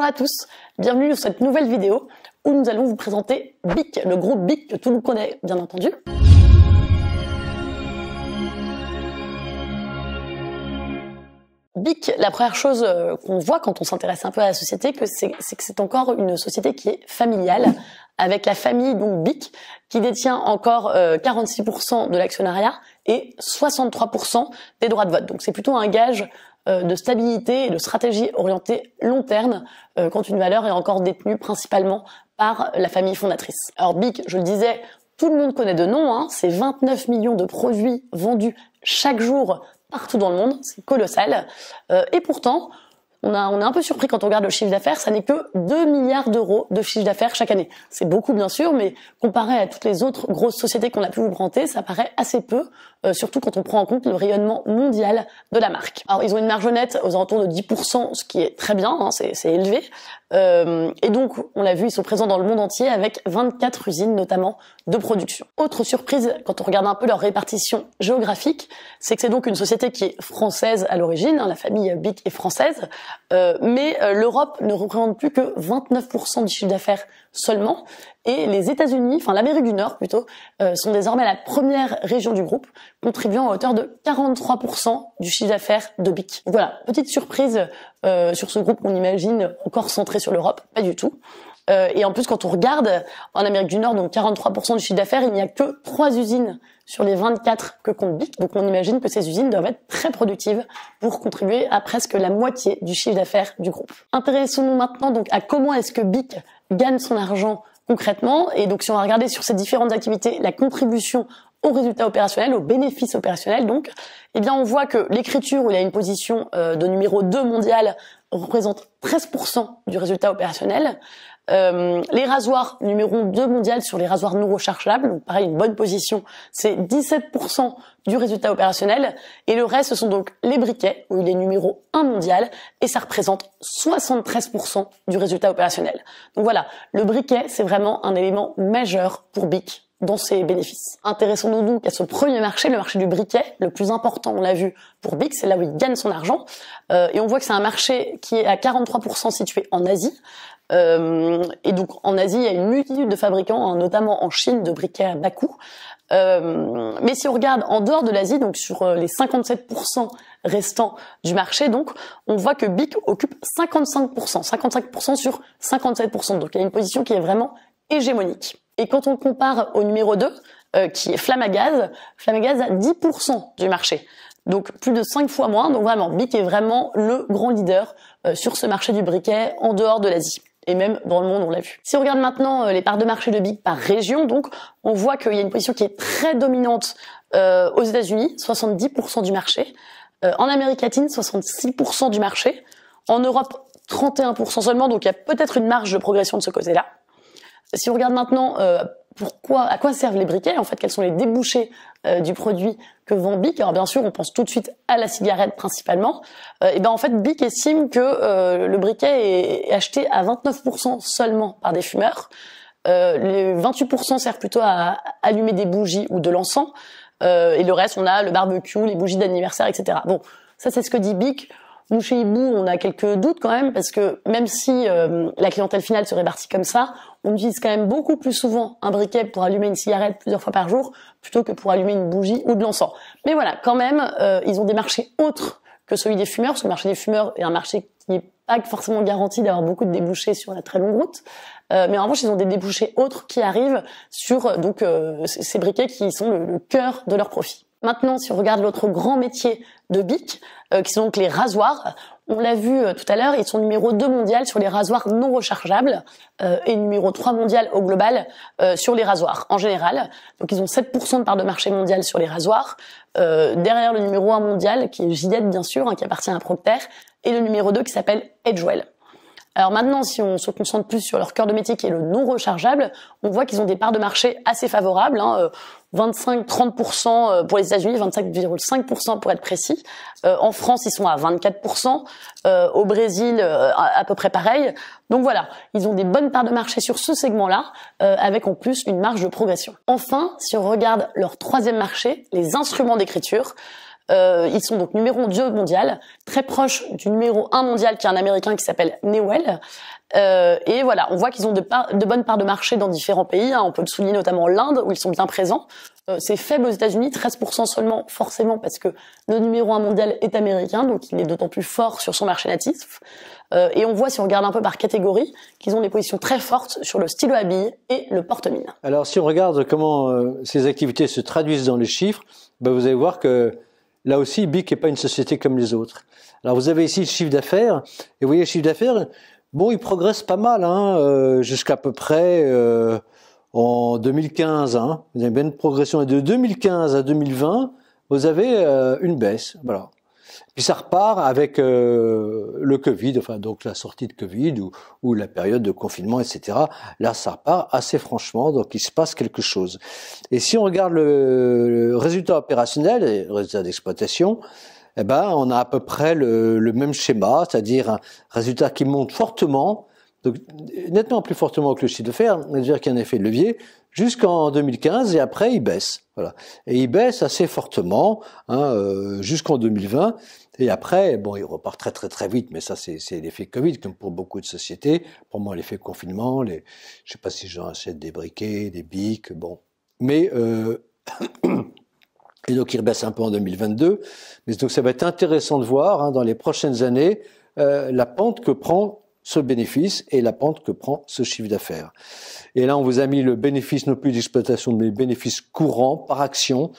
Bonjour à tous, bienvenue dans cette nouvelle vidéo où nous allons vous présenter BIC, le groupe BIC que tout le monde connaît bien entendu. BIC, la première chose euh, qu'on voit quand on s'intéresse un peu à la société, c'est que c'est encore une société qui est familiale, avec la famille donc BIC qui détient encore 46% euh, de l'actionnariat et 63% des droits de vote. Donc c'est plutôt un gage euh, de stabilité et de stratégie orientée long terme euh, quand une valeur est encore détenue principalement par la famille fondatrice. Alors BIC, je le disais, tout le monde connaît de nom, hein. c'est 29 millions de produits vendus chaque jour partout dans le monde, c'est colossal. et pourtant, on a, on est un peu surpris quand on regarde le chiffre d'affaires, ça n'est que 2 milliards d'euros de chiffre d'affaires chaque année. C'est beaucoup bien sûr, mais comparé à toutes les autres grosses sociétés qu'on a pu vous présenter, ça paraît assez peu euh, surtout quand on prend en compte le rayonnement mondial de la marque. Alors ils ont une marge nette aux alentours de 10%, ce qui est très bien, hein, c'est élevé. Euh, et donc on l'a vu, ils sont présents dans le monde entier avec 24 usines notamment de production. Autre surprise quand on regarde un peu leur répartition géographique, c'est que c'est donc une société qui est française à l'origine, hein, la famille Bic est française, euh, mais l'Europe ne représente plus que 29% du chiffre d'affaires seulement. Et les États-Unis, enfin l'Amérique du Nord plutôt, euh, sont désormais la première région du groupe, contribuant à hauteur de 43% du chiffre d'affaires de BIC. Voilà, petite surprise euh, sur ce groupe qu'on imagine encore centré sur l'Europe, pas du tout. Euh, et en plus, quand on regarde en Amérique du Nord, donc 43% du chiffre d'affaires, il n'y a que trois usines sur les 24 que compte BIC. Donc on imagine que ces usines doivent être très productives pour contribuer à presque la moitié du chiffre d'affaires du groupe. Intéressons-nous maintenant donc à comment est-ce que BIC gagne son argent concrètement. Et donc, si on va regarder sur ces différentes activités, la contribution au résultat opérationnel, au bénéfice opérationnel, donc, eh bien on voit que l'écriture où il a une position euh, de numéro 2 mondial représente 13% du résultat opérationnel, euh, les rasoirs, numéro 2 mondial sur les rasoirs non rechargeables. Donc pareil, une bonne position. C'est 17% du résultat opérationnel. Et le reste, ce sont donc les briquets, où il est numéro 1 mondial. Et ça représente 73% du résultat opérationnel. Donc voilà, le briquet, c'est vraiment un élément majeur pour BIC dans ses bénéfices. Intéressons-nous donc à ce premier marché, le marché du briquet, le plus important, on l'a vu, pour BIC, c'est là où il gagne son argent. Euh, et on voit que c'est un marché qui est à 43% situé en Asie, euh, et donc en Asie, il y a une multitude de fabricants, hein, notamment en Chine, de briquets à bas coût. Euh, mais si on regarde en dehors de l'Asie, donc sur euh, les 57% restants du marché, donc on voit que BIC occupe 55%, 55% sur 57%. Donc il y a une position qui est vraiment hégémonique. Et quand on compare au numéro 2, euh, qui est Flamagaz, Flamagaz a 10% du marché. Donc plus de 5 fois moins. Donc vraiment, BIC est vraiment le grand leader euh, sur ce marché du briquet en dehors de l'Asie. Et même dans le monde, on l'a vu. Si on regarde maintenant euh, les parts de marché de Big par région, donc, on voit qu'il y a une position qui est très dominante euh, aux États-Unis, 70% du marché. Euh, en Amérique latine, 66% du marché. En Europe, 31% seulement. Donc, il y a peut-être une marge de progression de ce côté-là. Si on regarde maintenant euh, pourquoi, à quoi servent les briquets En fait, quels sont les débouchés euh, du produit que vend Bic Alors bien sûr, on pense tout de suite à la cigarette principalement. Euh, et ben en fait, Bic estime que euh, le briquet est acheté à 29% seulement par des fumeurs. les 28% servent plutôt à allumer des bougies ou de l'encens. et le reste, on a le barbecue, les bougies d'anniversaire, etc. Bon, ça c'est ce que dit Bic. Nous, chez Hibou, on a quelques doutes quand même, parce que même si euh, la clientèle finale se répartit comme ça, on utilise quand même beaucoup plus souvent un briquet pour allumer une cigarette plusieurs fois par jour, plutôt que pour allumer une bougie ou de l'encens. Mais voilà, quand même, euh, ils ont des marchés autres que celui des fumeurs, Ce marché des fumeurs est un marché qui n'est pas forcément garanti d'avoir beaucoup de débouchés sur la très longue route. Euh, mais en revanche, ils ont des débouchés autres qui arrivent sur donc ces briquets qui sont le, le cœur de leur profit. Maintenant, si on regarde l'autre grand métier de BIC, euh, qui sont donc les rasoirs, on l'a vu euh, tout à l'heure, ils sont numéro 2 mondial sur les rasoirs non rechargeables euh, et numéro 3 mondial au global sur les rasoirs en général. Donc ils ont 7% de part de marché mondial sur les rasoirs, derrière le numéro 1 mondial qui est Gillette bien sûr, hein, qui appartient à Procter, et le numéro 2 qui s'appelle Edgewell. Alors maintenant, si on se concentre plus sur leur cœur de métier qui est le non rechargeable, on voit qu'ils ont des parts de marché assez favorables, 25-30% hein, euh, euh, pour les États-Unis, 25,5% pour être précis. Euh, en France, ils sont à 24%. au Brésil, à peu près pareil. Donc voilà, ils ont des bonnes parts de marché sur ce segment-là, avec en plus une marge de progression. Enfin, si on regarde leur troisième marché, les instruments d'écriture, euh, ils sont donc numéro 2 mondial, très proche du numéro 1 mondial qui est un Américain qui s'appelle Newell. Euh, et voilà, on voit qu'ils ont de, bonnes parts de marché dans différents pays. Hein. On peut le souligner notamment l'Inde où ils sont bien présents. Euh, c'est faible aux États-Unis, 13% seulement, forcément parce que le numéro 1 mondial est américain, donc il est d'autant plus fort sur son marché natif. et on voit, si on regarde un peu par catégorie, qu'ils ont des positions très fortes sur le stylo à billes et le porte-mine. Alors si on regarde comment ces activités se traduisent dans les chiffres, ben, vous allez voir que Là aussi, BIC n'est pas une société comme les autres. Alors vous avez ici le chiffre d'affaires, et vous voyez le chiffre d'affaires, bon, il progresse pas mal, hein, euh, jusqu'à peu près euh, en 2015. Hein. Vous avez une progression, et de 2015 à 2020, vous avez euh, une baisse. Voilà. Puis ça repart avec euh, le Covid, enfin donc la sortie de Covid ou, ou, la période de confinement, etc. Là, ça repart assez franchement, donc il se passe quelque chose. Et si on regarde le, résultat opérationnel, et le résultat d'exploitation, eh ben, on a à peu près le même schéma, c'est-à-dire un résultat qui monte fortement, donc nettement plus fortement que le chiffre fer, c'est-à-dire qu'il y a un effet de levier, jusqu'en 2015 et après il baisse. Voilà. Et il baisse assez fortement hein, euh, jusqu'en 2020. Et après, bon, il repart très très très vite, mais ça c'est, l'effet Covid, comme pour beaucoup de sociétés. Pour moi, l'effet confinement, les, je sais pas si j'en achète des briquets, des bics, bon. Mais euh, et donc il baisse un peu en 2022. Mais donc ça va être intéressant de voir hein, dans les prochaines années euh, la pente que prend ce bénéfice et la pente que prend ce chiffre d'affaires. Et là, on vous a mis le bénéfice non plus d'exploitation, mais le bénéfice courant par action.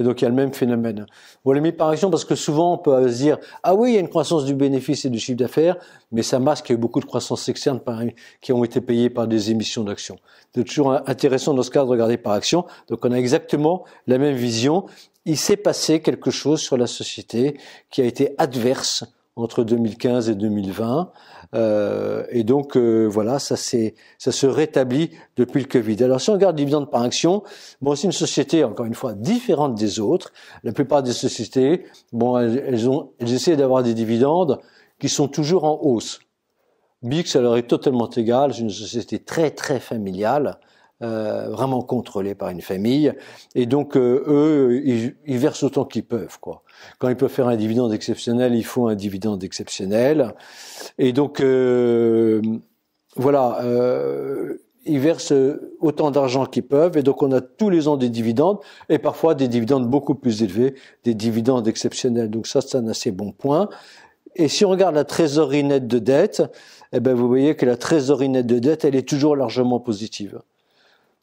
Et donc, il y a le même phénomène. On l'a mis par action parce que souvent, on peut se dire, ah oui, il y a une croissance du bénéfice et du chiffre d'affaires, mais ça masque y a eu beaucoup de croissances externes qui ont été payées par des émissions d'actions. C'est toujours intéressant dans ce cas de regarder par action. Donc, on a exactement la même vision. Il s'est passé quelque chose sur la société qui a été adverse entre 2015 et 2020. Euh, et donc euh, voilà, ça, ça se rétablit depuis le Covid. Alors si on regarde dividende par action, bon, c'est une société encore une fois différente des autres. La plupart des sociétés, bon, elles, ont, elles essaient d'avoir des dividendes qui sont toujours en hausse. Bix, ça leur est totalement égal. C'est une société très très familiale. Euh, vraiment contrôlés par une famille. Et donc, euh, eux, ils, versent autant qu'ils peuvent. Quoi. Quand ils peuvent faire un dividende exceptionnel, ils font un dividende exceptionnel. Et donc, euh, voilà, euh, ils versent autant d'argent qu'ils peuvent. Et donc, on a tous les ans des dividendes, et parfois des dividendes beaucoup plus élevés, des dividendes exceptionnels. Donc ça, c'est un assez bon point. Et si on regarde la trésorerie nette de dette, eh ben vous voyez que la trésorerie nette de dette, elle est toujours largement positive.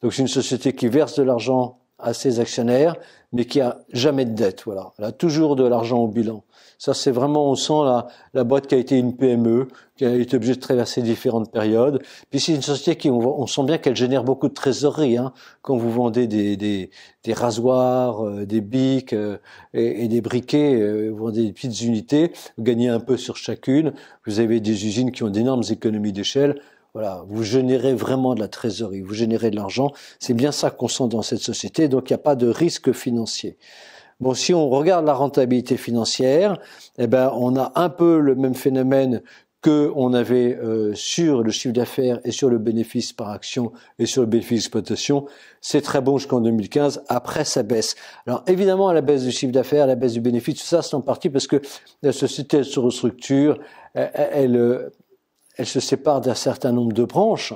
Donc c'est une société qui verse de l'argent à ses actionnaires, mais qui a jamais de dette. Voilà, elle a toujours de l'argent au bilan. Ça, c'est vraiment on sent la, la boîte qui a été une PME, qui a été obligée de traverser différentes périodes. Puis c'est une société qui, on, sent bien qu'elle génère beaucoup de trésorerie hein, quand vous vendez des, des, des rasoirs, euh, des bics euh, et, et, des briquets, euh, vous vendez des petites unités, vous gagnez un peu sur chacune. Vous avez des usines qui ont d'énormes économies d'échelle. Voilà, vous générez vraiment de la trésorerie, vous générez de l'argent. C'est bien ça qu'on sent dans cette société, donc il n'y a pas de risque financier. Bon, si on regarde la rentabilité financière, eh ben, on a un peu le même phénomène qu'on avait euh, sur le chiffre d'affaires et sur le bénéfice par action et sur le bénéfice d'exploitation, c'est très bon jusqu'en 2015. Après, ça baisse. Alors évidemment, à la baisse du chiffre d'affaires, la baisse du bénéfice, tout ça, c'est en partie parce que la société elle se restructure, elle, euh, elle se sépare d'un certain nombre de branches.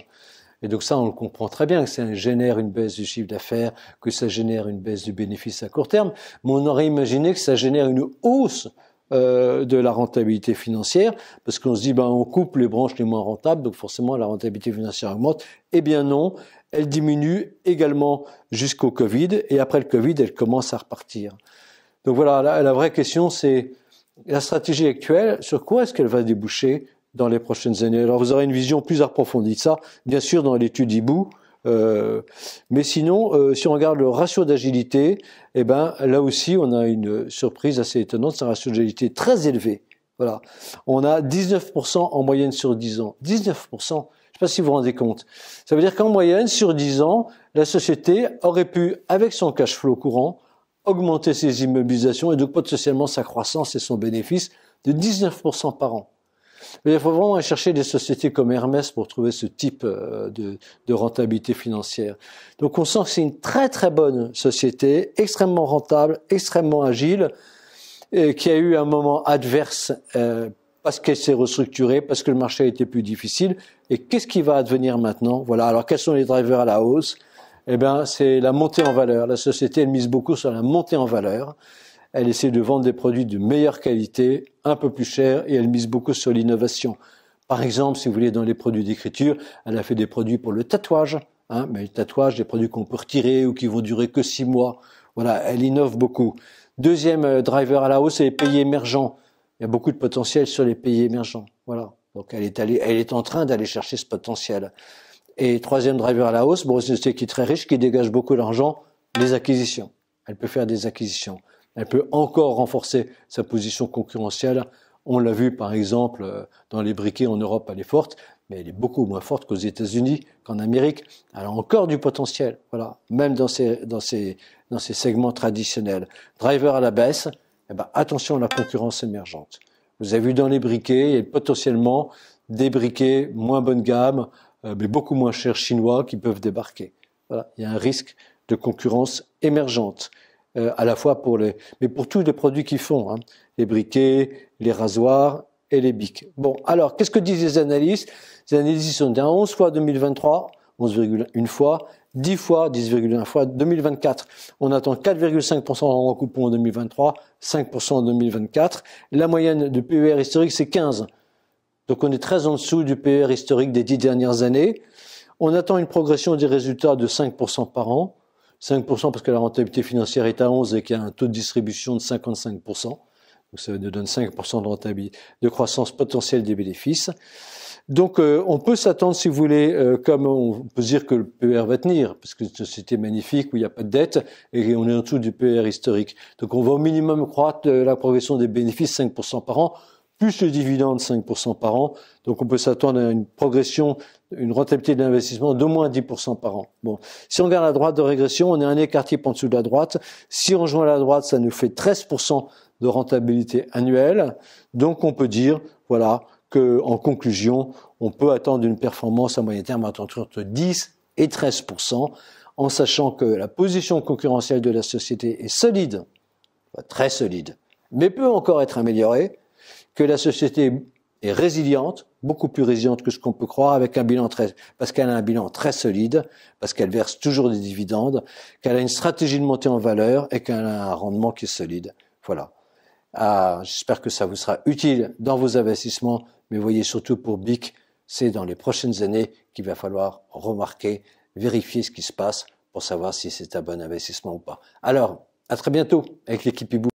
Et donc ça, on le comprend très bien, que ça génère une baisse du chiffre d'affaires, que ça génère une baisse du bénéfice à court terme, mais on aurait imaginé que ça génère une hausse euh, de la rentabilité financière, parce qu'on se dit, ben, on coupe les branches les moins rentables, donc forcément la rentabilité financière augmente. Eh bien non, elle diminue également jusqu'au Covid, et après le Covid, elle commence à repartir. Donc voilà, la vraie question, c'est la stratégie actuelle, sur quoi est-ce qu'elle va déboucher dans les prochaines années. Alors vous aurez une vision plus approfondie de ça, bien sûr dans l'étude IBU, euh, mais sinon, euh, si on regarde le ratio d'agilité, eh ben, là aussi, on a une surprise assez étonnante. C'est un ratio d'agilité très élevé. Voilà. On a 19% en moyenne sur 10 ans. 19%. Je ne sais pas si vous vous rendez compte. Ça veut dire qu'en moyenne, sur 10 ans, la société aurait pu, avec son cash flow courant, augmenter ses immobilisations et donc potentiellement sa croissance et son bénéfice de 19% par an il faut vraiment chercher des sociétés comme Hermès pour trouver ce type euh, de, rentabilité financière. Donc on sent que c'est une très très bonne société, extrêmement rentable, extrêmement agile, et qui a eu un moment adverse euh, parce qu'elle s'est restructurée, parce que le marché a été plus difficile. Et qu'est-ce qui va advenir maintenant Voilà. Alors quels sont les drivers à la hausse Eh bien, c'est la montée en valeur. La société elle mise beaucoup sur la montée en valeur elle essaie de vendre des produits de meilleure qualité, un peu plus chers, et elle mise beaucoup sur l'innovation. Par exemple, si vous voulez, dans les produits d'écriture, elle a fait des produits pour le tatouage, hein, mais le tatouage, des produits qu'on peut retirer ou qui vont durer que six mois. Voilà, elle innove beaucoup. Deuxième euh, driver à la hausse, c'est les pays émergents. Il y a beaucoup de potentiel sur les pays émergents. Voilà. Donc elle est elle est en train d'aller chercher ce potentiel. Et troisième driver à la hausse, bon, c'est une société qui est très riche, qui dégage beaucoup d'argent, les acquisitions. Elle peut faire des acquisitions elle peut encore renforcer sa position concurrentielle. On l'a vu par exemple euh, dans les briquets en Europe, elle est forte, mais elle est beaucoup moins forte qu'aux États-Unis, qu'en Amérique. Elle a encore du potentiel, même dans ces, segments traditionnels. Driver à la baisse, eh ben, attention à la concurrence émergente. Vous avez vu dans les briquets, et potentiellement des briquets moins bonne gamme, euh, mais beaucoup moins chers chinois qui peuvent débarquer. il y a un risque de concurrence émergente. Euh, à la fois pour les, mais pour tous les produits qu'ils font, hein. les briquets, les rasoirs et les bics. Bon, alors qu'est-ce que disent les analyses Les analyses sont à 11 fois 2023, 11,1 fois, 10 fois, 10,1 fois 2024. On attend 4,5% en coupon en 2023, 5% en 2024. La moyenne de PER historique, c'est 15. Donc on est très en dessous du PER historique des 10 dernières années. On attend une progression des résultats de 5% par an. 5% parce que la rentabilité financière est à 11 et qu'il y a un taux de distribution de 55%. Donc ça nous donne 5% de de croissance potentielle des bénéfices. Donc euh, on peut s'attendre, si vous voulez, euh, comme on peut dire que le PER va tenir, parce que c'est une société magnifique où il n'y a pas de dette et on est en dessous du PER historique. Donc on va au minimum croître euh, la progression des bénéfices 5% par an, plus le dividende 5% par an. Donc on peut s'attendre à une progression une rentabilité d'investissement d'au moins 10% par an. Bon. Si on regarde la droite de régression, on est un écart type en dessous de la droite. Si on joint la droite, ça nous fait 13% de rentabilité annuelle. Donc on peut dire, voilà, que conclusion, on peut attendre une performance à moyen terme entre 10 et 13%, en sachant que la position concurrentielle de la société est solide, très solide, mais peut encore être améliorée, que la société est résiliente, beaucoup plus résiliente que ce qu'on peut croire, avec un bilan très, parce qu'elle a un bilan très solide, parce qu'elle verse toujours des dividendes, qu'elle a une stratégie de montée en valeur et qu'elle a un rendement qui est solide. Voilà. Ah, J'espère que ça vous sera utile dans vos investissements, mais voyez surtout pour BIC, c'est dans les prochaines années qu'il va falloir remarquer, vérifier ce qui se passe pour savoir si c'est un bon investissement ou pas. Alors, à très bientôt avec l'équipe Hibou.